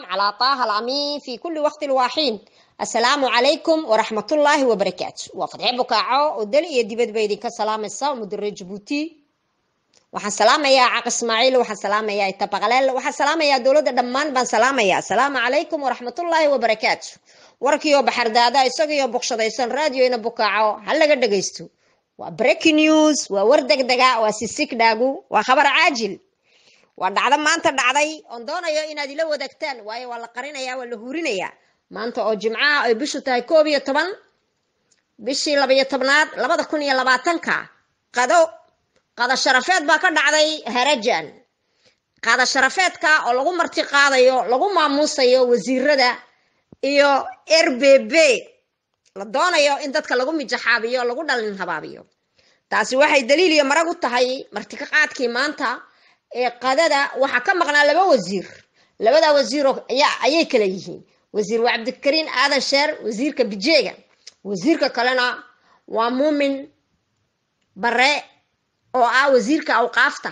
والسلام على طه الأمين في كل وقت الواحين السلام عليكم ورحمة الله وبركاته وفضحي بكاعو ودل إيه ديبت بيدين كسلام السلام مدر جبوتي waxaan salaamayaa caq ismaaciil waxaan salaamayaa itabaqaleel waxaan salaamayaa dowladda dhammaan baan salaamayaa asalaamu calaykum waraxmatullaahi wabarakaatu warkiioo baxardaada isagiioo bukshadaysan raadioyna bukaaco ha laga dhagaysto waa breaking news waa war degdega waa sisigdhaagu waa khabar caajil waa dhacdo maanta dhacday oon doonayo inaad ila wadaagtaan waayo waa la qarinaya waa la hurinayaa maanta oo jimcaha ay bishu tahay koob iyo toban bishii labaiyo tobnaad labada kun iyo labaatanka qado qado sharafeed baa ka dhacday harajan qado sharafeedka oo lagu marti qaadayo lagu maamuusayo wasiirada iyo r b b la doonayo in dadka lagu mijaxaabiyo lagu dhalin habaabiyo taasi waxay daliil iyo marag u tahay marti ka qaadkii maanta ee qadada waxaa ka maqnaa laba wasiir labada wasiiro ayay kala yihiin wasiir waa cabdikariin aadan sheer wasiirka bijeega wasiirka kalena waa muumin bare oo ah wasiirka awqaafta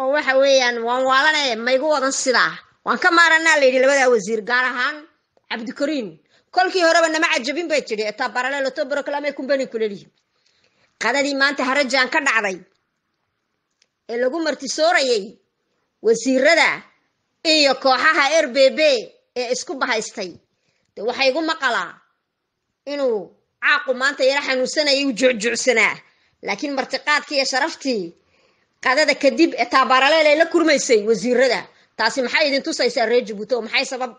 oo waxa weeyaan waan waalanay maygu wadan sidaa waan ka maaranaa la yidhi labadaa wasiir gaar ahaan cabdikariin kolkii horeba nama cajabin bay jiri etaa barale latobaro kalama kumbani kulelihi qadadii maanta harajaan ka dhacday ee lagu martisoorayay wasiirada iyo kooxaha r b b ee isku bahaystay de waxaa igu maqalaa inuu caaqu maanta yaro xanuunsanayay u jucjucsanaa laakiin martiqaadkii iyo sharaftii qadada kadib ee taabaaraleel ay la kurmaysay wasiirada taasi maxay idin tusaysaa reer jabuuti oo maxay sabab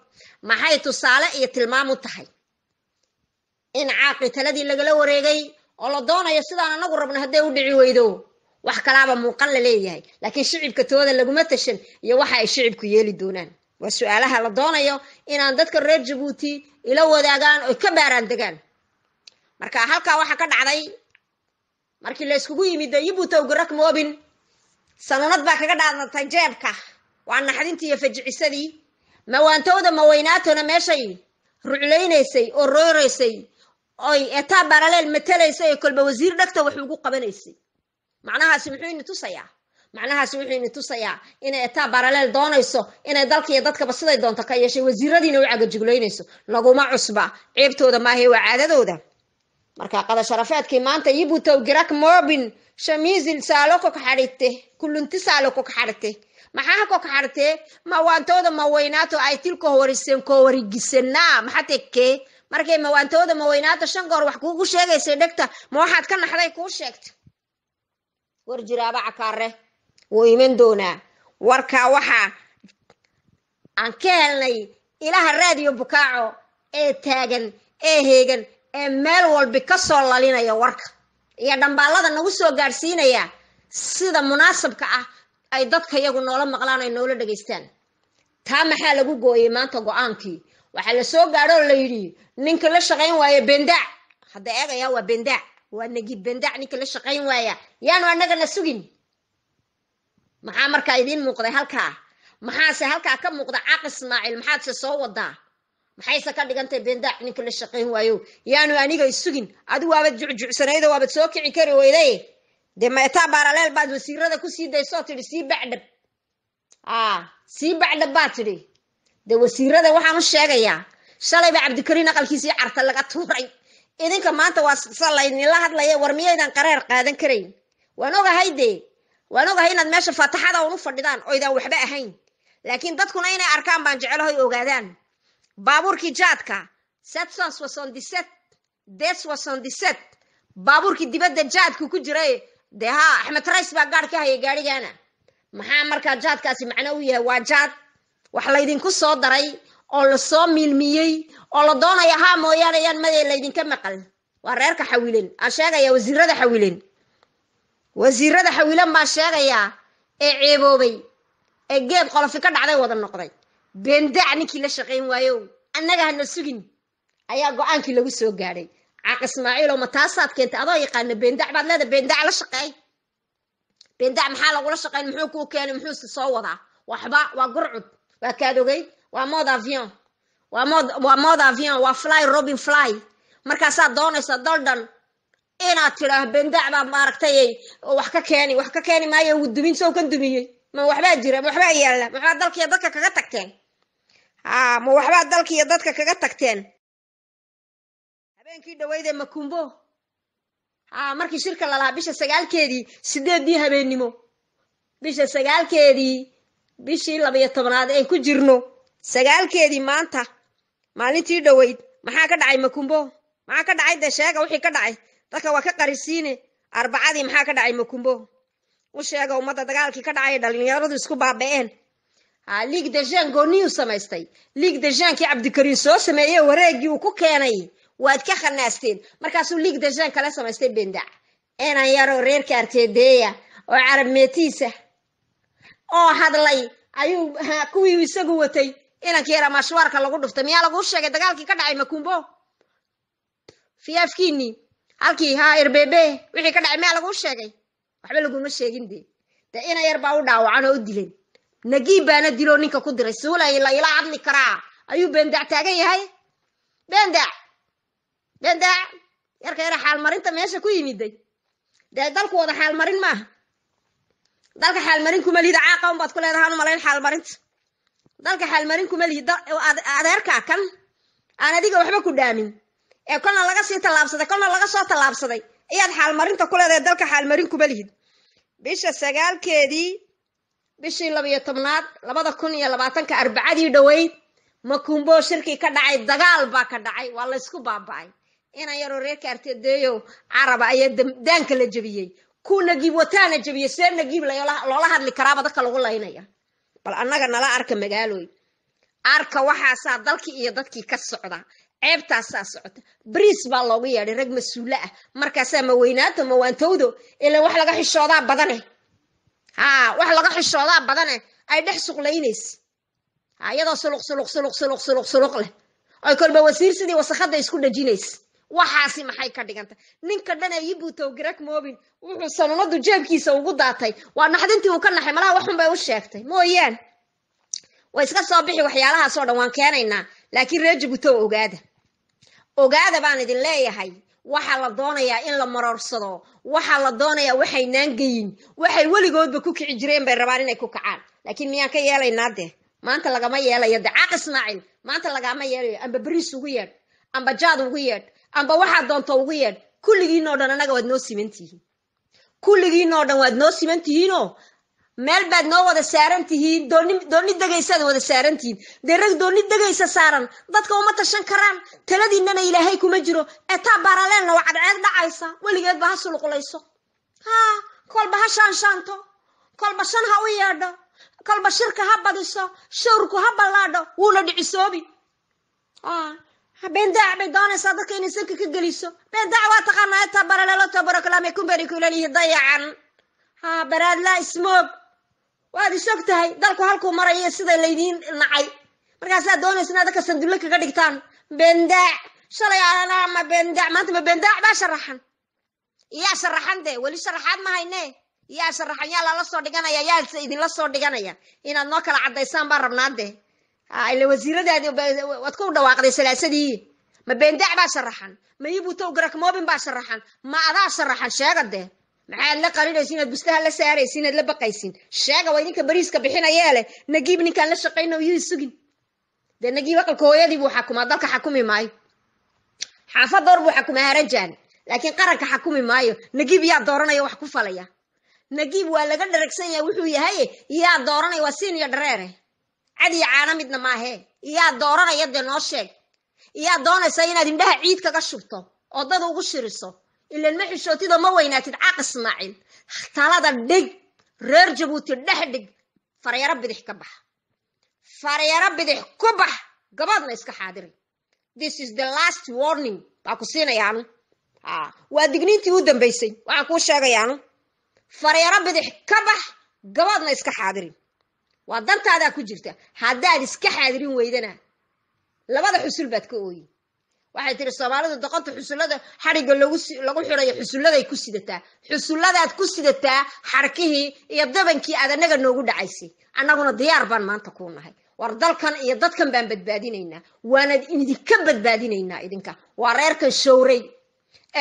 maxay tusaale iyo tilmaam u tahay in caaqii taladii lagala wareegay oo la doonayo sidaan anagu rabno haddee u dhici weydo wax kalaaba muuqan la leeyahay laakiin shicibka tooda laguma tashan iyo waxa ay shicibku yeeli doonaan waa su-aalaha la doonayo inaan dadka reer jabuuti ila wadaagaan oy ka baaraan degaan marka halkaa waxaa ka dhacday markii la iskugu yimid yibutowgirak moobin sanunad baa kaga dhaadatay jeebka waa naxdintii iyo fajicisadii mawaantowda maweynaatona meeshay ruclaynaysay oo rooraysay oy etaa baralel matalaysay oo kolba wasiir dhagta wax ugu qabanaysay macnahaasi muxuu ini tusayaa macnahaasi wuxuu ini tusayaa inay etaa baraleel doonayso inay dalkaiyo dadkaba siday doonta ka yeeshay wasiiradiina u cagajuglaynayso laguma cusba ceebtooda maahae waa caadadooda markaa qada sharafeedkii maanta yibutow girak mobin shamiisil saalo kokxadhite kulunti saalo kokxadhite maxaa kokxadhitee mawaantooda mawaynaato ay tilko warisen ko maxatekee markay mawaantooda mawaynaata shan goor wax kuugu sheegaysay dhegta ma waxaad ka naxday kuu sheegta war jiraaba cakaare wuu iman doonaa warkaa waxaa aan ka helnay ilaha raadiyo bukaaco ee taagan ee heegan ee meel walbi ka soo lalinaya warka iyo dhambaalada nagu soo gaadhsiinaya sida munaasabka ah ay dadka iyagu noola maqlaan ay noola dhegaystaan taa maxaa lagu gooyay maanta go-aankii waxaa la soo gaadho oo la ninka la shaqayn waaye bendaac hadda eegayaa waa bendaac waanagii bendac ninka la shaqayn waaya yaanu annagana sugin maxaa markaa idiin muuqday halkaa maxaase halkaa ka muuqda caq ismaaciil maxaadse soo wadaa maxayse ka dhigantay bendaac ninka la shaqayn waayo yaanu aniga isugin adigu waabad jucjucsanaydo waabad soo kici kari weyday dee meetaa baaraleel baad wasiirada kusii daysoo tidhi sii bacdhab sii bacdhab baa tidhi dee wasiirada waxaan u sheegayaa shalayba cabdikariin aqalkiisii carta laga tuuray idinka maanta waa sa hadlaya war miyaydan qaraar qaadan karayn waan ogahay dee waan ogahay inaad meesha faataxada un u fadhidaan oydaan waxba ahayn laakiin dadkuna inay arkaan baan jecelahoy ogaadaan baabuurkii jaadka baabuurkii dibadda jaadku ku jiray dee ha axmed rays baa gaadh ka haya gaadhigana maxaa markaa jaadkaasi macno u yahay waa jaad wax laydinku soo daray oo lasoo miilmiyey oo la doonaya haa mooyaane yaan madee laydinka maqal waa reerka xawilen aa sheegaya wasiirada xawilen wasiirada xawilan baa sheegayaa ee ceeboobay ee geed qolofi ka dhacday wada noqday beendac ninkii la shaqayn waayo annaga hana sugin ayaa go-aankii lagu soo gaadhay caq ismaaciil oo ma taasaad keentay adoo yaqaana beendac baad leedahay beendac la shaqeey beendac maxaa lagula shaqayn muxuu kuu keenay muxuuse soo wadaa waxba waa gurcud waa kaad ogey waa mood avion waa mood waa mood avion waa fly robin fly markaasaa doonaysa daldan inaad e tidhaah bendac baa maaragtay wax ka keeni wax ka keeni maayo e u dumin sow kan dumiyey ma waxbaa jira ma waxbaa yaalla ma dalkiiyo e dadka kaga tagteen haa ma waxbaa dalkiiyo dadka kaga tagteen habeenkii dhaweydee makumbo haa markii shirka lalahaa bisha sagaalkeedii sideedii habeennimo bisha sagaalkeedii bishii labiyo tobnaad ee ku jirno sagaalkeedii maanta maalintii dhoweyd maxaa ka dhacay makumbo maxaa ka dhacay dee sheega wixii ka dhacay dadka waa ka qarisiine arbacadii maxaa ka dhacay makumbo u sheega ummadda dagaalkii ka dhacay dhalinyaradu isku baaba'een liig dejan gooniyu samaystay liig dejaankii cabdikariim soo sameeye wareegii uu ku keenay waad ka khanaasteen markaasuu liig dejan kale samaystay bendac enan yaro reerka arteedeeya oo carabmeetiisa oo hadlay ayuu kuwii isagu watay inankii yaraa mashwaarka lagu dhuftay miyaa laguu sheegay dagaalkii ka dhacay makumbo fiyaafkiini halkii ha erbebe wixii ka dhacay miyaa laguu sheegay waxba laguma sheegin de ina yar baa u dhaawacan oo u dilen nagiib baana diloo ninka ku diray suulay la hadli karaa ayuu beendac taagan yahay beendac beendac yarka yara xaalmarinta meesha ku yimiday dee dalku wada xaalmarin maaha dalka xaalmarin kuma lida caaqa unbaad ku leedaha an umalayn xaalmarinta dalka xaalmarin kuma lihi adeerkaa kan aan adiga waxba ku dhaamin ee kolna laga sii tallaabsaday kolna laga soo tallaabsaday ayaad xaalmarinta ku leedahay dalka xaalmarin kuma lihid bisha sagaalkeedii bishii labiyo tobnaad labada kun iyo labaatanka arbacadii dhoweyd makumbo shirkii ka dhacay dagaal baa ka dhacay waa laysku baaba'ay ina yaroo reerka artedeeyow caraba ayaa daanka la jebiyey ku nagiib wataana jebiyey see nagiib loola hadli karaaba lagu laynaya bal annaga nala arka magaalooy arka waxaasaa dalkii iyo dadkii ka socda ceebtaasaa socota bariis baa loogu yeedhay rag mas-uullo ah markaasaa maweynaato mawaantowdo ilan wax laga xishoodaa badane haa wax laga xishoodaa badane ay dhex suqlaynaysa suqlaynays iyadoo suluq suluq suluq suluq suluq suluq leh oy kolba wasiir sidii wasakada isku dhajinays waxaasi maxay ka dhigantay ninka dhaneeyibuu towgarag moobin wuxuu sanunadu jeebkiisa ugu daatay waa naxdintii uu ka naxay malaha waxun u sheegtay mooyaane way iska soo bixi waxyaalahaasoo dhan waan keenaynaa laakiin ree jabuutow ogaada ogaada baan idin leeyahay waxaa la doonayaa in la maroorsado waxaa la doonayaa waxay naangeyin waxay weligoodba ku kici jireen bay rabaan inay ku kacaan laakiin miyaan ka yeelaynaa dee maanta lagama yeelayo dacaaq ismaaciil maanta lagama yeelayo amba beriis ugu yeedh amba jaad ugu yeedh amba waxaa doonto ugu yeedh kulligiinoo dhan annaga waad noo siman tihiin kulligiinoo dhan waad noo siman tihiinoo meel baad noo wada saaran tihiin dooni degaysaad wada saaran tihiin dee rag doonni degaysa saaran dadka uma tashan karaan taladiinana ilaahay kuma jiro etaa baaraleenna waa cadceed dhacaysa weligeedba ha sulqulayso haa kolba ha shaanshaanto kolba shan ha u yeedho kolba shirka ha badiso shawrku ha ballaadho wuuna dhicisoobi been daac bay doonaysaa dadka inay salka ka geliso been daac waa taqaanaa etaa baralaloto barokalaamay kumbari kulalihi dayacan ha baraadla ismoog waad isog tahay dalku halkuu marayo siday laydiin nacay markaasaa doonaysa inaad dadka sandulle kaga dhigtaan beendaac shalay ma beendac maanta ma beendaac baa sharaxan yaa sharaxan dee weli sharaxaad ma hayne yaa sharaxan yaa lala soo dhiganaya yaa idinla soo dhiganaya inaad noo kala caddaysaan baa rabnaa dee ile wasiiradaadi waad ku dhawaaqday salaasadii ma beendac baa sharaxan ma ibutow garakmoobin baa sharaxan ma adaa sharaxan sheega dee maxaad la qarinaysi inaad bustaha la saaraysi inaad la baqaysin sheega way ninka bariiska bixinayee nagiib ninkaan la shaqayna yuu isugin dee nagiib aqalka hooyadii buu xakumaa dalka xakumi maayo xaafad door buu xakumaa harajan laakiin qaranka xakumi maayo nagiib yaa dooranaya wax ku falaya nagiib waa laga dharagsan yahay wuxuu yahay yaa dooranaya waa siniya dhareere cadi caana midna maahe iyaa dooranaya dee noo sheeg iyaa doonaysa inaad indhaha ciid kaga shubto oo dad ugu shiriso ilan ma xishootid ma weynaatid caaq talada dhig reer jabuuti dhex dhig faryaro bidix ka bax faryaro bidix ku bax gabaadna iska xaadiri this is the last warning waa ku siinayaanu waa digniintii u dambaysay waxaan kuu sheegayaanu faryaro bidix ka bax gabaadna iska xaadiri waa dartaadaa ku jirta haddaad iska xaadirin weydana labada xusul baad ka ooyi waxay tiri soomaalidu doqonta xusullada xariga lagu xidhayo xusulladay ku sidataa xusuladaad ku sidataa xarkihii iyo dabankii aad annaga noogu dhacaysay annaguna diyaar baan maanta kuu nahay war dalkan iyo dadkan baan badbaadinaynaa waanad idinka badbaadinaynaa idinka waa reerkan showray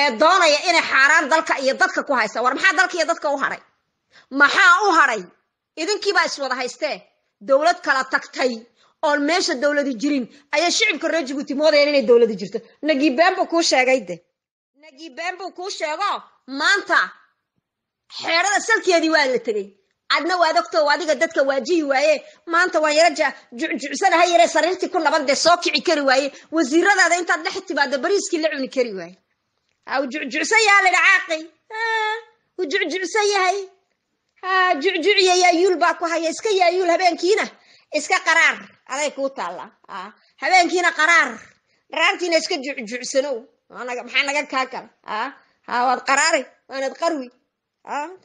ee doonaya inay xaaraan dalka iyo dadka ku haysa war maxaa dalka iyo dadka u haray maxaa u haray idinkiibaa iswada haystee dowlad kala tagtay oon meesha dowladu jirin ayaa shicibka reer jibuuti moodayaan inay dowladu jirto nagibeen buu kuu sheegay de nagibeen buu kuu sheego maanta xeerada salkeedii waa la tegey cadna waad ogtoo adiga dadka waajihi waaye maanta waan yara jucjucsana ha yaree sariirtii ku naban dee soo kici kari waaye wasiiradaada intaad dhex timaado bariiskii la cuni kari waaye ha u jucjucsan yaha ladha caaqi wuu jucjucsan yahay jucjuciya yaayuul baa ku haya iska yaayuul habeenkiina iska qaraar aday kuu taalla habeenkiina qaraar qaraartiina iska jucjucsanow maxaa naga kaa kala waad qaraari waanaad qarwi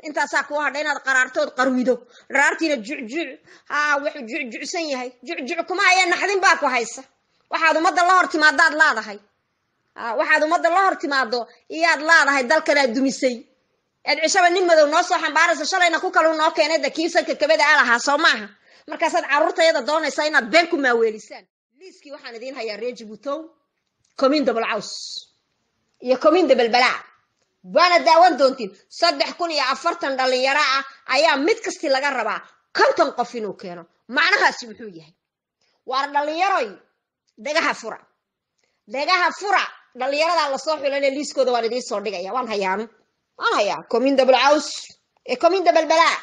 intaasaa kuu hadha inaad qaraartood qarwido qaraartiina jucjuc wuxuu jucjucsan yahay jucjuc kuma haya naxdin baa ku haysa waxaad ummadda la hor timaadaad laadahay waxaad ummadda la hor timaado iyaad laadahay dalkanaad dumisay cishaba nin madow noo soo xambaaraysa shalayna ku kalu noo keenay de kii kabada a soo maaha markaasaad caruurtayada doonaysaa inaad been ku maaweelisaan liiskii waxaan idiin hayaa reer jibuutow komin dabal caws iyo komin dabalbalaac waana daawan doontiin saddex kun iyo afartan dhalinyaro ah ayaa mid kasti laga rabaa konton qof inuu keeno macnahaasi muxuu yahay waar dhalinyaroy dhagaha fura dhagaha fura dhalinyaradaa lasoo xulanee liiskooda waan idiin soo dhigaya waan hayaanu maya commuun double hows ee commuun double balaa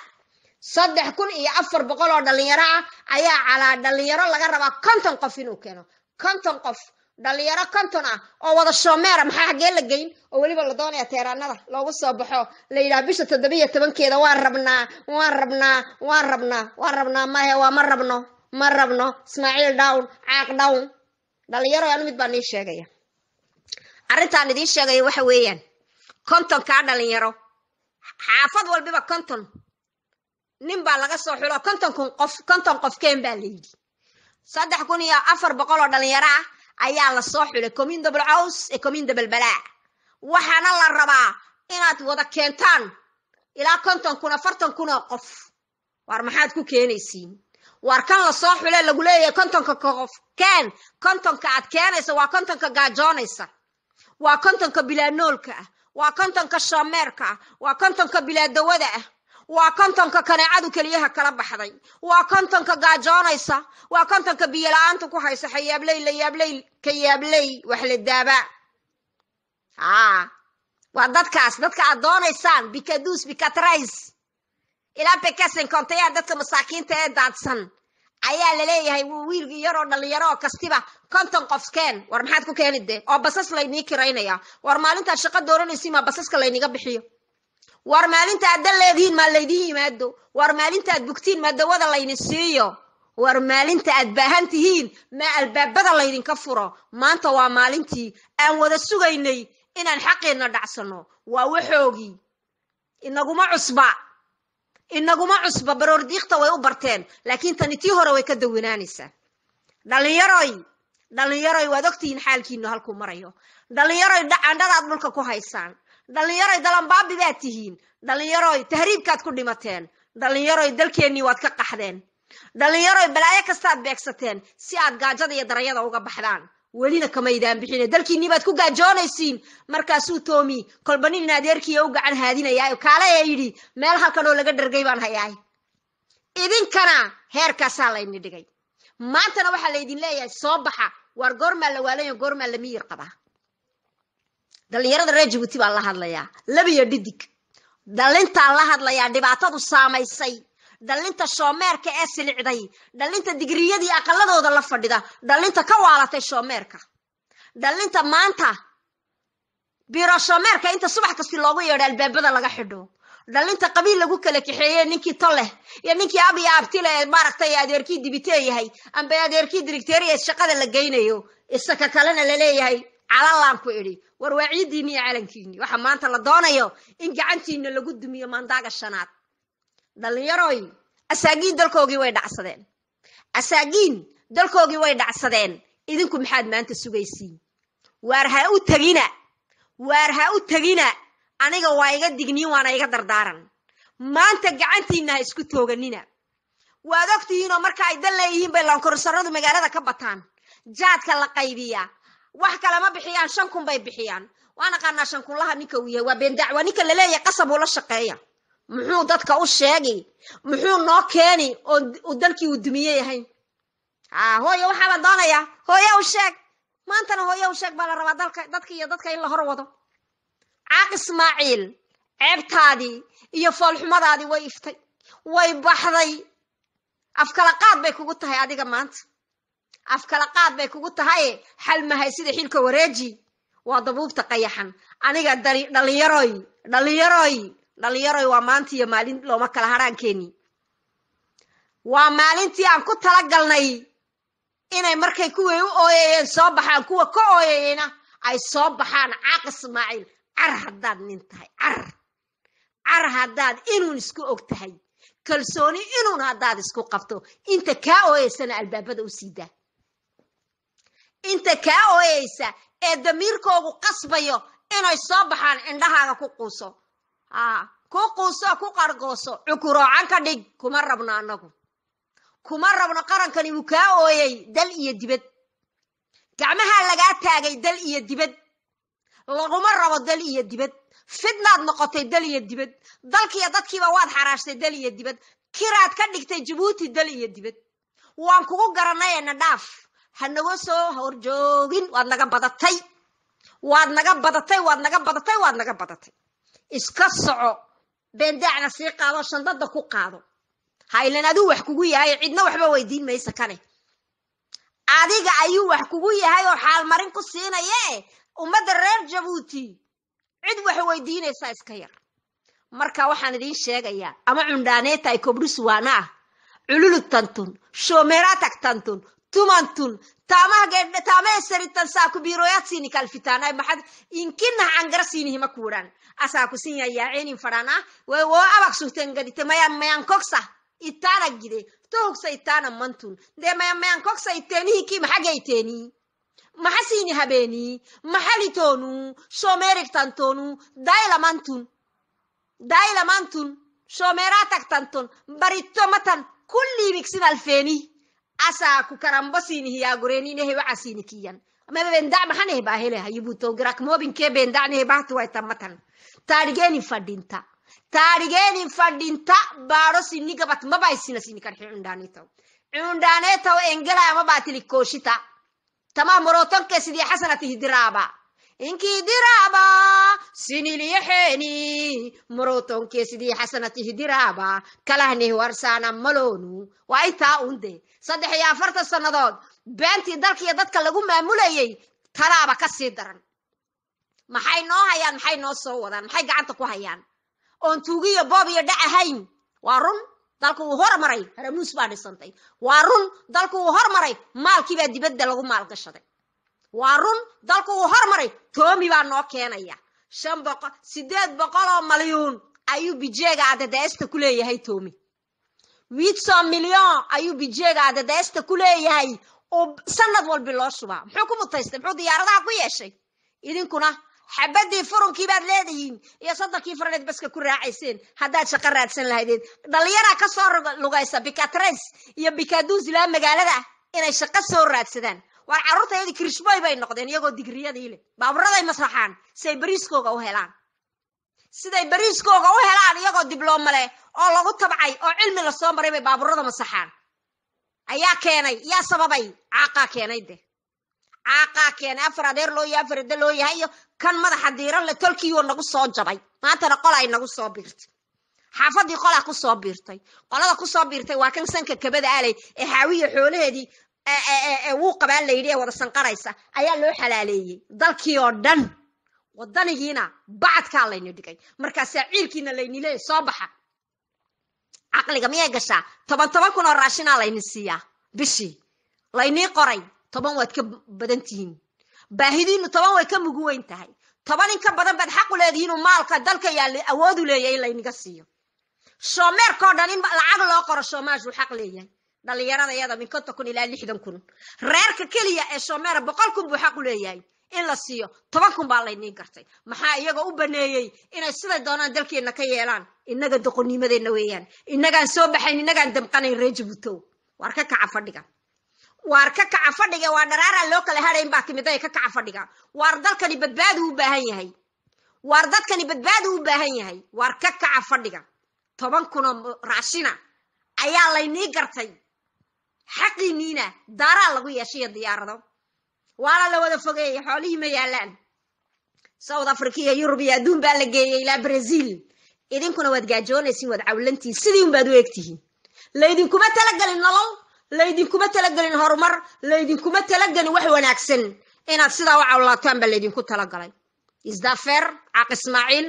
saddex kun iyo afar boqol oo dhalinyaro ah ayaa calaa dhalinyaro laga rabaa konton qof inuu keeno konton qof dhalinyaro konton ah oo wada shoomeera maxaa xaggee la geyn oo weliba la doonaya teeraanada loogu soo baxo la yidhaha bisha iyo tobankeeda waan rabnaa waan rabnaa waan rabnaa waan rabnaa mahe waa ma rabno ma rabno ismaaciil down caaq down dhalinyaro anu mid baan ii sheegaya arrintaan idiin sheegaya waxa weeyaan contonkaa dhalinyaro xaafad walbiba conton nin baa laga soo xulo konton qof konton qofkeen baa layidhi saddex kun iyo afar boqol oo dhalinyaro ah ayaa lasoo xulay commune double house ee commune double balaac waxaana la rabaa inaad wada keentaan ilaa konton kun afartan kun oo qof waar maxaad ku keenaysiin waar kan lasoo soo xulee lagu leeyahay kontonka qof keen kontonka aad keenaysa waa kontonka gaajoonaysa waa contonka bilaanoolka ah waa kontonka shoomeerka waa kontonka bilaadawada ah waa kontonka kanaacadu keliyaha kala baxday waa kontonka gaajoonaysa waa biyola-aanta ku haysa xayaabley layaabley kayaabley wax la daabaa a waa dadkaas dadka aad doonaysaan bikadus bikatrays ilaa bekasin dadka masaakiinta ee daadsan ayaa laleeyahay wuu wiilgi yaroo dhallinyaroo kastiba konton qof keen war maxaad ku keeni dee oo basas laynii kiraynaya war maalintaad shaqo dooranaysiin maa basaska layniga bixiyo war maalintaad dal leedihiin maa laydin yimaado war maalintaad bugtiin maa dawada layni siiyo war maalinta aad baahan tihiin ma albaabada laydinka furo maanta waa maalintii aan wada sugaynay inaan xaqiinna dhacsano waa waxoogii inaguma cusba inaguma cusba baroor diiqta way u barteen laakiin tani tii hore way ka dawinaanaysaa dhalinyaroy dhalinyaroy waad ogtihiin xaalkiinu halkuu marayo dhalinyaroy dhacandhadaad dhulka ku haysaan dhallinyaroy dalanbaabi baad tihiin dhallinyaroy tahriibkaad ku dhimateen dhallinyaroy dalkeennii waad ka qaxdeen dhallinyaroy balaayo kastaad beegsateen si aad gaajada iyo darayada uga baxdaan welina kamaydaan bixine dalkiinii baad ku gaajoonaysiin markaasuu toomi kolbaninin adeerkii u gacan haadinayaa kaale ee yidhi meel halkan oo laga dhargay baan hayaay idinkana heerkaasaa layni dhigay maantana waxaa laydin leeyahay soo baxa waar goormaa la waalayo goormaa la miyir qabaa dhallinyarada reer jibuuti baan la hadlayaa labiyo dhidig dhalintaan la hadlayaa dhibaatadu saamaysay dhallinta shoomeerka ee silicday dhallinta digriyadii aqaladooda la fadhida dhallinta ka waalatay shoomeerka dhallinta maanta biro shoomeerka inta subax kasti loogu yeedho albaabada laga xidho dhallinta qabiil lagu kala kaxeeye ninkii toleh iyo ninkii ab iyo ee maaragtay adeerkii dibitee yahay amba adeerkii dirigteriya shaqada la geynayo isaka kalena la calalaan ku idhi war waacidiinni iyo calankiinni waxa maanta la doonayo in gacantiina lagu dumiyo maandaaga shanaad dhallinyaroy asaagiin dalkoogii way dhacsadeen asaagiin dalkoogii way dhacsadeen idinku maxaad maanta sugaysiin waar ha u tegina waar ha u tegina aniga waa iga digniin waana iga dardaaran maanta gacantiinna ha isku tooganina waad ogtihiinoo marka ay dal leeyihiin bay loonkorsaradu magaalada ka bataan jaadka la qaybiyaa wax kale ma bixiyaan shan kun bay bixiyaan waa naqaanaa shankunlaha ninka uu yahay waa been dacwa ninka laleeyahay qasab la shaqeeya muxuu dadka u sheegi muxuu noo keeni oo dalkii uu dumiye ahayn ah, hooyo waxaa baan doonayaa hooyo u sheeg maantana hooyo u sheeg baa la rabaa dalka dadka iyo dadka in la hor wado caaq ismaaciil ceebtaadii iyo foolxumadaadii way iftay way baxday afkala qaad bay kugu tahay adiga maanta afkala qaad bay kugu tahay xal mahay sida xilka wareeji waa dabuubta qayaxan aniga dhalinyaroy dhalinyaroy dhalinyaroy waa maanta iyo maalin looma kala hadhaankeeni waa maalintii aan ku tala galnay inay markay kuway u ooyeeyeen soo baxaan kuwa ka ooyeeyeyna ay soo baxaan caaq ismaaciil car haddaad nin tahay car car haddaad inuun isku og tahay kalsooni inuun haddaad isku qabto inta kaa ooyeysana albaabada u siidaa inta kaa ooyeysa ee damiirkoogu qasbayo inay soo baxaan indhahaaga ku quuso ku quuso ku qargooso cukuroocan ka dhig kuma rabno anagu kuma rabno qarankani uu kaa ooyey dal iyo dibad gacmaha lagaa taagay dal iyo dibad laguma rabo dal iyo dibad fidnaad noqotay dal iyo dibad dalkiiyo dadkiiba waad xaraashtay dal iyo dibad kiraad ka dhigtay jabuuti dal iyo dibad waan kugu garanayna dhaaf hanaga soo horjoogin waad naga badatay waad naga badatay waad naga badatay waad naga badatay iska soco beendacna sii qaado shandada ku qaado ha ilan aduu wax kugu yahay cidna waxba weydiin maysa kane adiga ayuu wax kugu yahay oo xaalmarin ku siinaye ummadda reer jabuuti cid wax weydiinaysaa iska yar marka waxaan idiin sheegayaa ama cundhaaneeta ay kobrusuwaana ah cululu tantun shomeeratak tantun tumantun taamahagee taamahe saritan saaku biroyad sini kalfitaanay maxad inkinah cangara sinihima kuuran asaaku sinya yaacenin fadhana abak suhtengadite mayan mayan itaana gide tohugsa itaana mantun dee mayan mayan koksa iteenihi maxa sini habeeni maxa litonu somerigtantonu dailamantun dailamantun someratagtanton barittomatan kulliimigsin alfeeni asaa ku karambasinihiyaa goreninhe wacasinikiyan mabeendac maxaneh baaheleha yibutogirak mobinkee beendacnehe bahtu way tamatan taadhigenin fadhinta taadhigenin fadhinta baadho sini gabat mabaisina sini kadhe cundhaanetaw cundhaanetaw engelaya mabaatili kooshita morotonke sidii xasanatihi inkii diraba sinilyaxeeni marotonke sidii xasanatihi diraba kalahneh warsaana malonu waa itaa unde saddex iyo afartan sannadood beentii dalkiiyo dadka lagu maamulayey talaaba kasii daran maxay noo hayaan maxay noo soo wadaan maxay gacanta ku hayaan oon tuugiyo boob iyo dhac ahayn waa run dalku uu hormaray haramuus baa dhisantay waa run dalku uu hormaray maalkiibaa dibadda lagu maalgashaday waa run dalku uu hormaray toomi baa noo keenaya shan boqo sideed boqol oo malyuun ayuu bijeega adadeesta ku leeyahay toomi witso milyon ayuu bijeega adadeesta ku leeyahay oo sanad walbi loo shubaa muxuu ku mutaystay muxuu diyaaradaha ku yeeshay idinkuna xabadii furunkii baad leedihiin iyo soddonkii faraneed baska ku raacayseen haddaad shaqo raadsan lahaydeen dhallinyaraa kasoo lugaysa bikatres iyo bikaduus ilaa magaalada inay shaqo soo raadsadaan waa carruurtayadii krishboy bay noqdeen iyagoo digriyadii leh baaburaday masaxaan siay bariiskooga u helaan siday bariiskooga u helaan iyagoo dibloomale oo lagu tabcay oo cilmi la soo maray bay baaburada masaxaan ayaa keenay yaa sababay caaqaa keenay de caaqaa keenay afar adeer loo yahay afar edda loo yahay iyo kan madaxa diiran le tolkiioo nagu soo jabay maantana qola ay nagu soo biirtay xaafadii qolaa ku biirtay qolada ku biirtay waa kan sanka kabada aley ee xaawiya xoolaheedii wuu qabaa layidhi ee wada sanqaraysa ayaa loo xalaaleeyey dalkii oo dhan wadanigiina bacadkaa layni dhigay markaasaa ciilkiina layni soo baxa caqliga miyay gashaa toban toban kun oo raashinaa layni siiyaa bishii laynii qoray toban waad ka badan tihiin baahidiinu toban way ka mugu weyn tahay toban in ka badan baad xaqu leedihiinu maalka dalka yaa awoodu leeyahy in layniga siiyo shoomeerkao dhan in lacag loo qoro shoomaashuu xaq leeyahay dhallinyarada iyada min konton kun ilaa lixdan kun reerka keliya ee soomera boqol kun buu xaq u leeyahay in la siiyo toban kun baa layniin gartay maxaa iyaga u baneeyey inay siday doonaan dalkeenna ka yeelaan inaga doqonnimadeenna weeyaan inagaan soo baxayn inagaan damqanayn reer jabuutow waar ka kaca fadhiga waar ka kaca fadhiga waa dharaaraa loo kala hadayn baa timid ay ka kaca fadhiga waar dalkani badbaadu u baahan yahay waar dadkani badbaadu u baahan yahay waar ka kaca fadhiga toban kunoo raashina ayaa laynii gartay xaqiniina daaraa lagu yeeshayo diyaarado waana la wada fogeeya xoolihii ma yaalaan south africa iyo yurub iyo adduun baa la geeyey ilaa brazil idinkuna waad gaajoonaysiin waad cawlantihin sidii unbaad u egtihiin laydinkuma talagelin nolol laydinkuma talagelin horumar laydinkuma talagelin wax wanaagsan inaad sidaa u cawlaataan baa laydinku talagalay isdafer caaq ismaaciil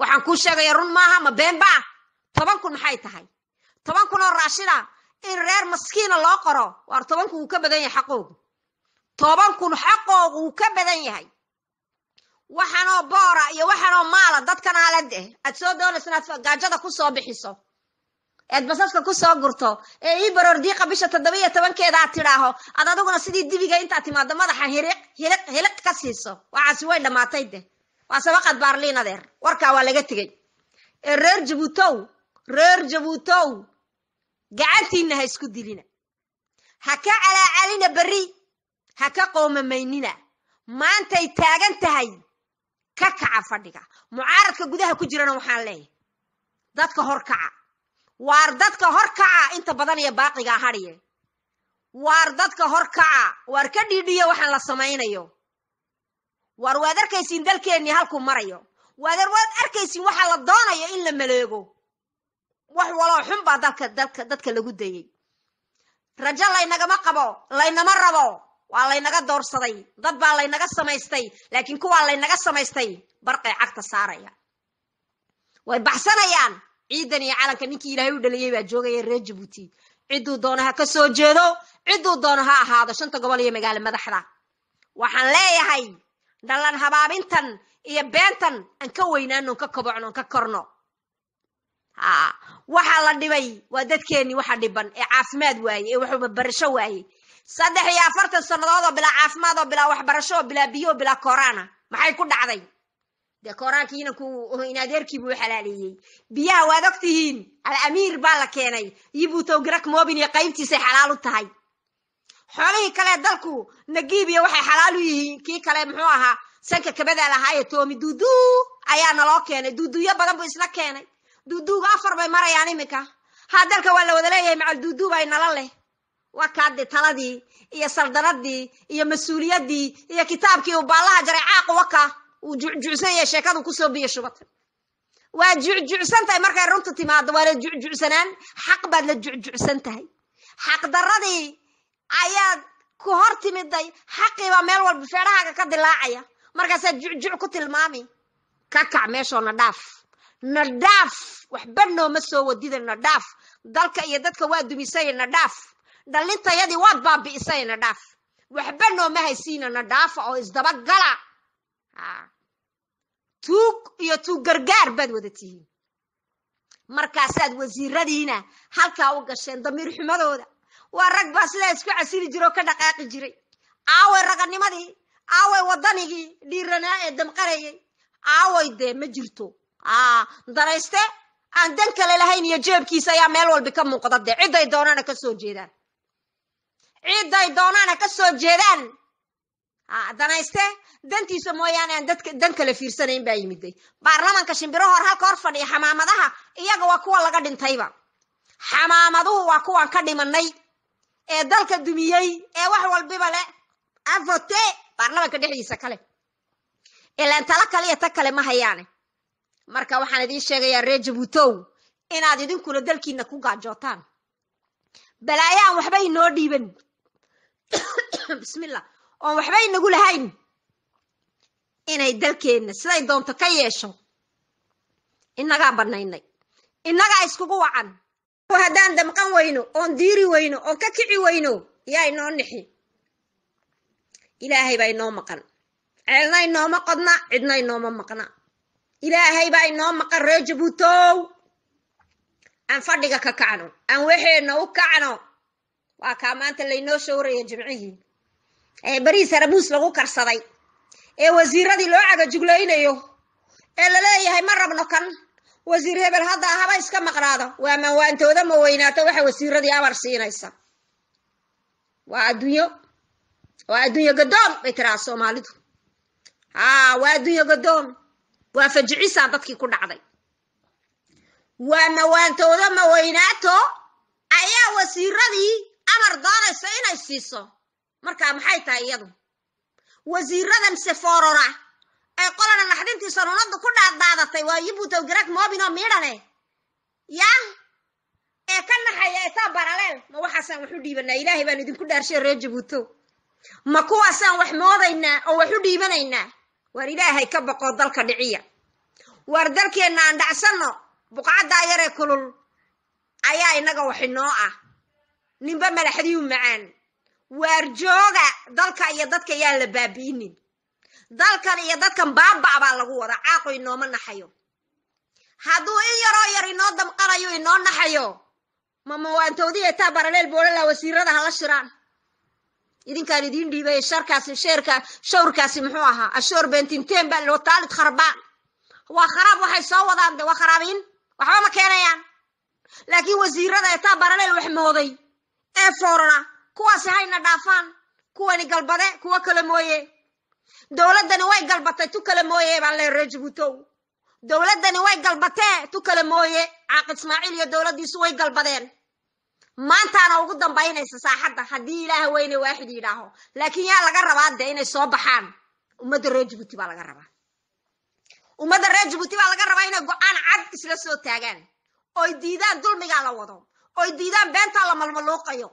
waxaan kuu sheegaya run maaha ma been baa toban kun maxay tahay toban kun oo raashida in reer maskiina loo qoro waar toban kun uu ka badan yahay xaqoogu toban kun xaqoogu uu ka badan yahay waxaanoo boora iyo waxaanoo maala dadkan aalad eh aad soo doonaysa inaad gaajada ku bixiso ead basaska kusoo gurto ee ii diiqa bisha toddobiiyo tobankeeda aad tidhaaho ad aduguna sidii dibiga intaad timaado madaxa hiriq hiliq hiliq ka siiso waxaasi way dhammaatay de waa sabaqad baarliin adeer warkaa waa laga tegey ee reer jabuutow reer jabuutow gacantiinna ha isku dilina ha ka calaacalina berri ha ka qoomamaynina maantay taagan tahay ka kaca fadhiga mucaaradka gudaha ku jirana waxaan leeyahay dadka horkaca waar dadka horkaca inta badan iyo baaqigaa hadhiye waar dadka horkaca waar ka dhiidhiyo waxaan la samaynayo waar waad arkaysiin dalkeennii halkuu marayo waad waad arkaysiin waxaa la doonayo in la maleego wax walow xun baa dadka dadka lagu dayey rajo laynagama qabo laynama rabo waa laynaga doorsaday dad baa laynaga samaystay laakiin kuwaa laynaga samaystay barqay cagta saaraya way baxsanayaan ciidan iyo calanka ninkii ilaahay u dhaliyey baa joogaya reer jabuuti ciduu doono ha ka soo jeedo cidduu doono ha ahaado shanta gobol iyo magaalo madaxda waxaan leeyahay dhalan habaabintan iyo beentan aan ka weynaanon ka kobocnoon ka korno Ah, waxaa la dhibay waa dadkeeni waxa dhiban ee caafimaad waaye ee waxuba barasho waaye saddex iyo afartan sannadoodoo bilaa caafimaad bilaa waxbarasho oo bilaa biyo oo bilaa korana maxay ku dhacday dee koraankii inanku inadeerkii buu xalaaleeyey biyaha waad og alamiir baa la keenay yibutowgrak mobin iyo qaybtiisay xalaal u tahay xoolihii kale dalku nagiibiyo waxay xalaal u yihiin kii kale muxuu ahaa sanka kabada lahaa ee toomi duuduu ayaana loo keenay duuduuyo badan buu isna keenay duuduuga afar bay marayaan iminka hadalka waa la wada leeyahay macal duuduubay nala leh waa kaadii taladii iyo saldanadii iyo mas uuliyadii iyo kitaabkii uu baallaha jaray caaqu waka uu jucjucsan yahay sheekadu kusoo biyo shubata waa jucjucsan tahay markay runtu timaado waa la jucjucsanaan xaq baad la jucjucsan tahay xaqdaradii ayaad ku hor timiday xaqiibaa meel walba feedhahaaga ka dilaacaya markaasaad jucjuc ku tilmaami ka kac meeshoona dhaaf nadhaaf waxba nooma soo wadida nadhaaf dalka iyo dadka waa dumisay nadhaaf dhalintayadii waad baabi'isay nadhaaf waxba nooma haysiina nadhaafa oo isdabagala ah. tuug iyo tuug gargaar baad wada tihiin markaasaad wasiiradiina halkaa u gasheen damiir xumadooda waa rag baa sidaa isku casili jira oo ka dhaqaaqi jiray aaway raqanimadii aaway wadanigii dhiiranaa ee damqarayay aaway dee ma jirto darayste aan dan kale lahayn iyo jeebkiisa ayaa meel walbi ka muuqda dee ciday doonaana ka soo jeedaan ciday doonaana ka soo jeedaan danayste dantiisa mooyaane aan dadka dan kale fiirsanayn baa yimiday baarlamanka shimbiro hor halka hor fadhiya xamaamadaha iyaga waa kuwa laga dhintayba xamaamaduhu waa kuwaan ka dhimanay ee dalka dumiyey ee wax walbiba le avote baarlamanka dhexdiisa kale ilaan kaliya ta kale ma hayaane marka waxaan idiin sheegayaa ree jabuutow inaad idinkuna dalkiina ku gaajootaan balaayo aan waxba inoo dhiiban bismillah oon waxba inagu lahayn inay dalkeenna siday doonto ka yeesho innagaa bannaynay innagaa iskugu wacan haddaan damqan weyno oon diiri weyno oon ka kici weyno yaa inoo nixi ilaahay baa inoo maqan ceelna inooma qodna cidna inooma maqna ilaahay baa inoo maqan ree jabuutow aan fadhiga ka kacno aan waxeena u kacno waa kaa maanta laynoo showraya jimcihii ee bariis arabuus lagu karsaday ee wasiiradii loo cagajuglaynayo ee laleeyahay ma rabno kan wasiir hebel hadda ahaba iska maqnaado waa mawaantooda ma weynaato waxay wasiiradii amar siinaysa waa adduunyo waa adduunyo gadoom bay tiraa soomaalidu ha waa adduunyo gadoom waa fajicisaa dadkii ku dhacday waa mawaantooda mawaynaato ayaa wasiiradii amar doonayso inay siiso markaa maxay tahay iyadu wasiiradan seforora ee qolana naxdintii sanuunadu ku dhaadaadatay waa yibutow garag mobino miidhane yah ee ka naxaya etaa baraleel ma waxaasaan wax u dhiibanaa ilaahay baan idinku dhaarshee ree jabuuto ma kuwaasaan wax moodaynaa oo wax u dhiibanaynaa waar ilaahay ka baqo dalka dhiciya waar dalkeenna aan dhacsanno buqcaddaa yaree kulul ayaa innaga waxinoo ah ninba madaxdiyuu macaan waar jooga dalka iyo dadka yaan la baabi'inin dalkan iyo dadkan baaba' baa lagu wadaa caaqu inooma naxayo hadduu in yaroo yar inoo damqanayo inoo naxayo ma mawaantoodihi etaa baraleel boola laa wasiirada hala shiraan idinkaan idiin dhiibaya sharkaasi sheerka shawrkaasi muxuu ahaa ashoor bentinteen baa kharbaan waa kharaab waxay soo wadaan de waa kharaabiin waxba ma keenayaan laakiin wasiirada eetaa baraley wax mooday ee foorana kuwaasi hayna dhaafaan kuwani galbade kuwa kale mooye dowladdani way galbatay tu kale mooye baan le reer jabuutow dowladdani way galbatee tu kale mooye caaq ismaaciil iyo dowladdiisu way galbadeen maantaana ugu dambaynaysa saaxadda haddii ilaah weyne waaxid yidhaaho laakiin yaa laga rabaa dee inay soo baxaan ummadda reer jibuuti baa laga rabaa ummadda reer jibuuti baa laga rabaa inay go-aan cad isla soo taagaan oy diidaan dulmigaa la wado oy diidaan beentaa la malmaluuqayo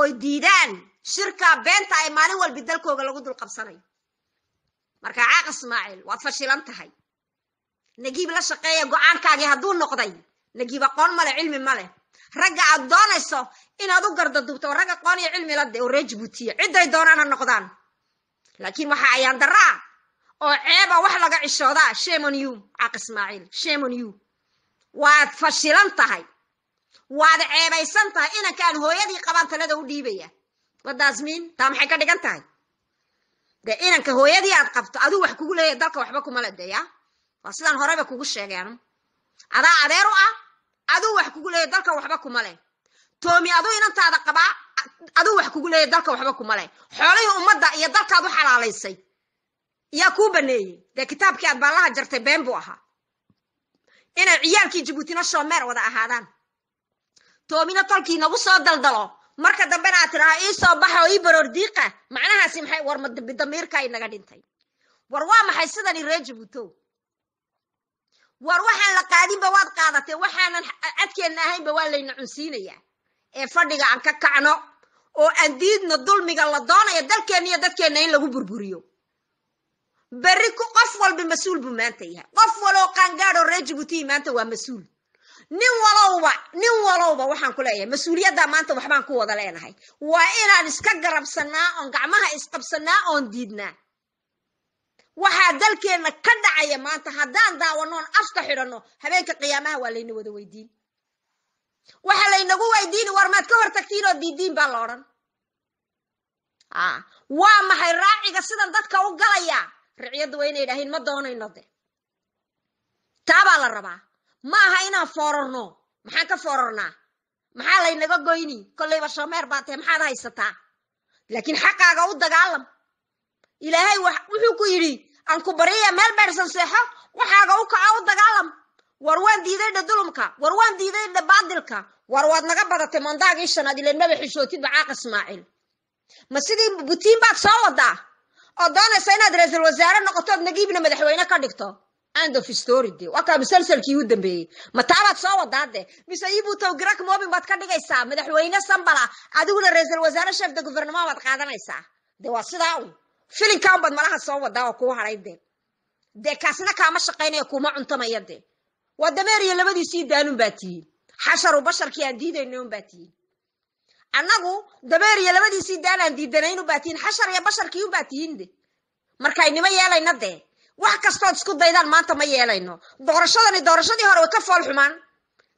oy diidaan shirkaa beenta ay maalin walbi dalkooga lagu dul qabsanayo marka caaq ismaaciil waad fashilan tahay nagiib la shaqeeya go-aankaagii hadduu noqday nagiib aqoon male cilmi ma leh ragga aad doonayso inaad u gardadubto oo ragga qoon iyo cilmi lade oo reer jibuutiya ciday doonaana noqdaan laakiin waxaa ayaan daraa oo ceeba wax laga cishoodaa shemon u caq ismaaciil shemon u waad fashilan tahay waad ceebaysan tahay inankaan hooyadii qabaan talada u dhiibaya wadaasmiin taa maxay ka dhigan tahay dee inanka hooyadii aad qabto aduu wax kugu leeya dalka waxba kuma kumala deya waa sidaan horeyba kugu sheegeenu adaa adeer u ah aduu wax kugu leeya dalka waxba kuma leh toomi aduu inantaada qabaa aduu wax kugu leeya dalka waxba kuma leh xoolihii ummadda iyo dalkaad u xalaalaysay yaa kuu baneeyey dee kitaabkii aad baallaha jartay been buu ahaa inay ciyaalkii jabuutina shoomeer wada ahaadaan toomina tolkii nagu soo daldalo marka dambena aad tidhaha ii soo baxa oo ii diiqa macnahaasi maxay war madambidamiirka inaga dhintay war waa maxay sidani ree jabuutow war waxaan la qaadinba waad qaadatee waxaanan cadkeenna ahaynba waa layna cunsiinayaa ee fadhiga aan ka kacno oo aan diidno dulmiga la doonaya dalkeenna iyo dadkeenna in lagu burburiyo berri ku qof walba mas-uul buu maanta yahay qof walow qaangaadho ree jibuutii maanta waa mas-uul nin walowba nin walowba waxaan ku leeyahay mas-uuliyaddaa maanta waxbaan ku wada leenahay waa inaan iska garabsanaa oon gacmaha isqabsanaa oon diidnaa waxaa dalkeenna ka dhacaya maanta haddaan daawanoon afka xidhanno habeenka qiyaamaha waa layna wada weydiin waxaa laynagu weydiini war maad ka hortagtiinoo diidiin baa la odhan ah, waa maxay raaciga sidan dadka u galaya riciyaddu waa inay idhaaheen ma doonayno de taabaa la rabaa ma aha inaan foorarno maxaan ka foorarnaa maxaa laynaga goyni kollayba shameer baa tahe maxaad haysataa laakiin xaqaaga u dagaalam ilaahay wuxuu ku yidhi anku bariya meel beersan seexo waxaaga u kaco u dagaalam war waan diidaydha dulumka war waan diidaydha baadilka war waad naga badatay mandaagii shanaad ilan maba xishootid bacaaq ismaaciil ma sidii butiin baad soo wadaa oo doonaysa inaad ra-iisul wasaare noqotood nagiibna madaxweyne ka dhigto end of story de musalsalkii u dambeeyey ma soo wadaade de mise ibutow garak mobing baad ka dhigaysaa madaxweyne sambala adiguna ra-iisul wasaare sheef de guvernement baad qaadanaysaa de waa sidaa un filinkaanbaad malaha soo wadaa oo kuu haay dee dee kaasna kaama shaqaynaya kuma cuntamaya dee waa dameeriya labadiisii daalun baa tihiin xasharu basharkii aan diidayno unbaa tihiin annagu dameeriya labadiisii daal aan diidanayn unbaa tihiin xashar iyo basharkii unbaa tihiin de markaynimo yeelayna dee wax kastood isku daydaan maanta ma yeelayno doorashadani doorashadii hore way ka fool xumaan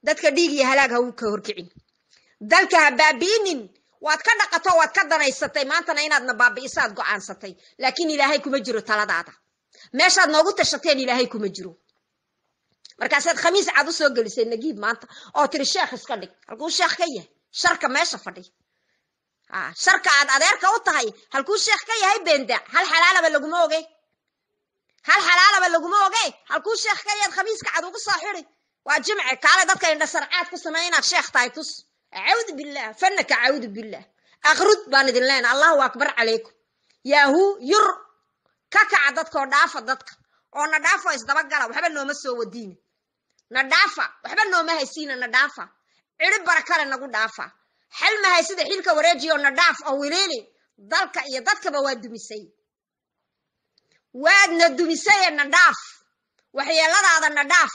dadka dhiig iyo halaag ha u ka horkicin dalka ha baabi'inin waad ka dhaqato waad ka danaysatay maantana inaadna baabi'iso aad go laakiin ilaahay kuma jiro taladaada meeshaad noogu tashateen ilaahay kuma jiro markaasaad khamiis cad u gelisay nagiib maanta oo tiri sheekh iska dhig halkuu sheekh ka yahay sharka meesha fadhi sharka aad adeerka u tahay halkuu sheekh ka yahay beendaa hal xalaalaba laguma oge hal xalaalaba laguma oge halkuu sheekh ka yahaad khamiiska cad ugu soo xidi waa jimce kaale dadka indhasarcaad ku samey inaad sheekh tahay tus cawdu bilah fanaka cawdu bilah akrud baan idin leena allahu akbar calaykum yaahu yur ka kaca dadka dhaafa dadka oo na dhaafa isdabagala waxba nooma soo wadiina na dhaafa waxba nooma haysiina na dhaafa cidi kale nagu dhaafa xal mahaysida xilka wareejiyo na dhaaf oo wiliili dalka iyo dadkaba waa dumisay waadna dumisaye na dhaaf waxyeeladaada na dhaaf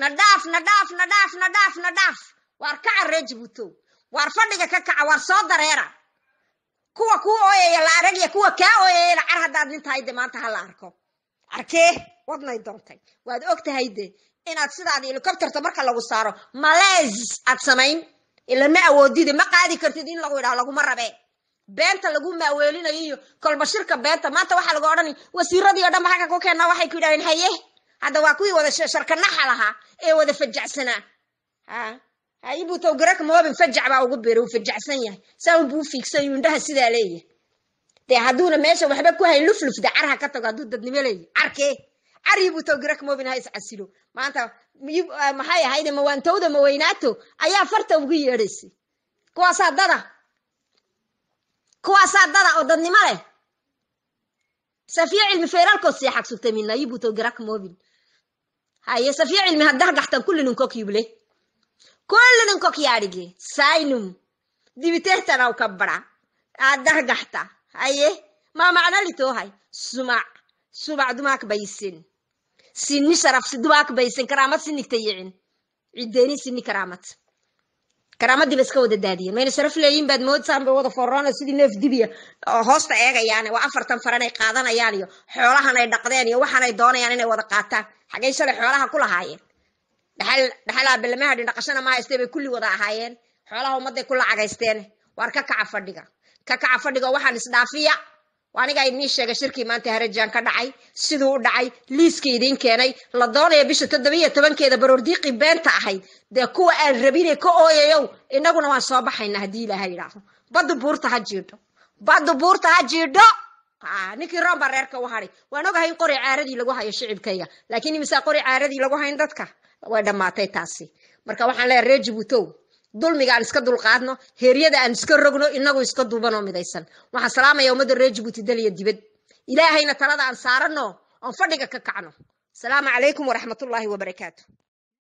na dhaaf na dhaaf na dhaaf na dhaaf na dhaaf waar ka carree jabuutow waar fadhiga ka kaca waar soo dareera kuwa kuu ooyaya la aragya kuwa kaa ooyayana car haddaad nin maanta ha la arko arkee wadnay doontay waad og tahay de inaad sidaad helicopterta marka lagu saaro malees aad samayn ilama awoodide ma qaadi kartid in lagu idhaho laguma rabee beenta lagu maaweelinayo iyo kolba beenta maanta waxaa lagu odhanay wasiiradii o ba halka ku keena waxay ku yidhahdeen haye hadda waa kuwii wada sharkanaxa lahaa ee wada fajacsanaa ibutogarakamoobin fajac baa ugu bira uu fajacsan yahay saan buu fiigsan indhaha sidaa leeyahay dee hadduuna meesha waxba ku hayn lufluf carha ka tago hadduu dadnimo leeyahay carkee cariibuu towgarakmoobin ha iscasilo maanta ah, maxay ahayde mawaantowda maweynaato ayaa farta ugu yeedhaysay kuwaasaa dada kuwaasaa dada oo dadnimo leh safiya cilmi feeraalkood seexag sugtay mina ibuu towgarakmoobin haye safiya cilmi haddargaxtan kulli ninkokiible kullidan kokyaadhigi saynum dibitehtanaw ka bara aadahgahta haye maa macnalitoohay sumac sumac dumaak baysin sinni sharaf dumaak baysin karaamad sinigta yicin cideeni sinni karaamad karaamadiiba iska wada daadiyeen mayna sharaf leeyiin baad moodtaan bay wada forroono sidii neef dibiya hoosta eegayaane waa afartan faranay qaadanayaan iyo xoolahan ay dhaqdeen iyo waxaanay doonayaan inay wada qaataan xaggay shalay xoolaha ku lahaayeen dhaxalaa balamaha dhaqashana ma haystee bay kulli wada ahaayeen xoolaha ummadday ku lacagaysteen waar ka kaca fadhiga ka kaca fadhiga waxaan isdhaafiya anigaa idin sheegay shirkii maanta harajan ka dhacay siduu u dhacay liiska idiin keenay la doonaya bisha toddobiiyo tobankeeda baroordiiqii beenta ahayd dee kuwa aan rabinay ka ooyayow inaguna waan soo baxayna haddii ilaaha yidhaahdo baddu buurta ha jiidho baddu buurta ha jiidho ninkii room reerka u hadhay waan ogahay in qori caaradii lagu hayo shicibkayga laakiin imisaa qori caaradii lagu hayn dadka way dhammaatay taasi marka waxaan leeya reer jabuutow dulmiga aan iska dulqaadno heeryada aan iska rogno inagoo iska duubanoo midaysan waxaan salaamaya ummadda reer jabuuti daliya dibad ilaahayna talada aan saaranno oon fadhiga ka kacno asalaamu calaykum waraxmatullaahi wabarakaatu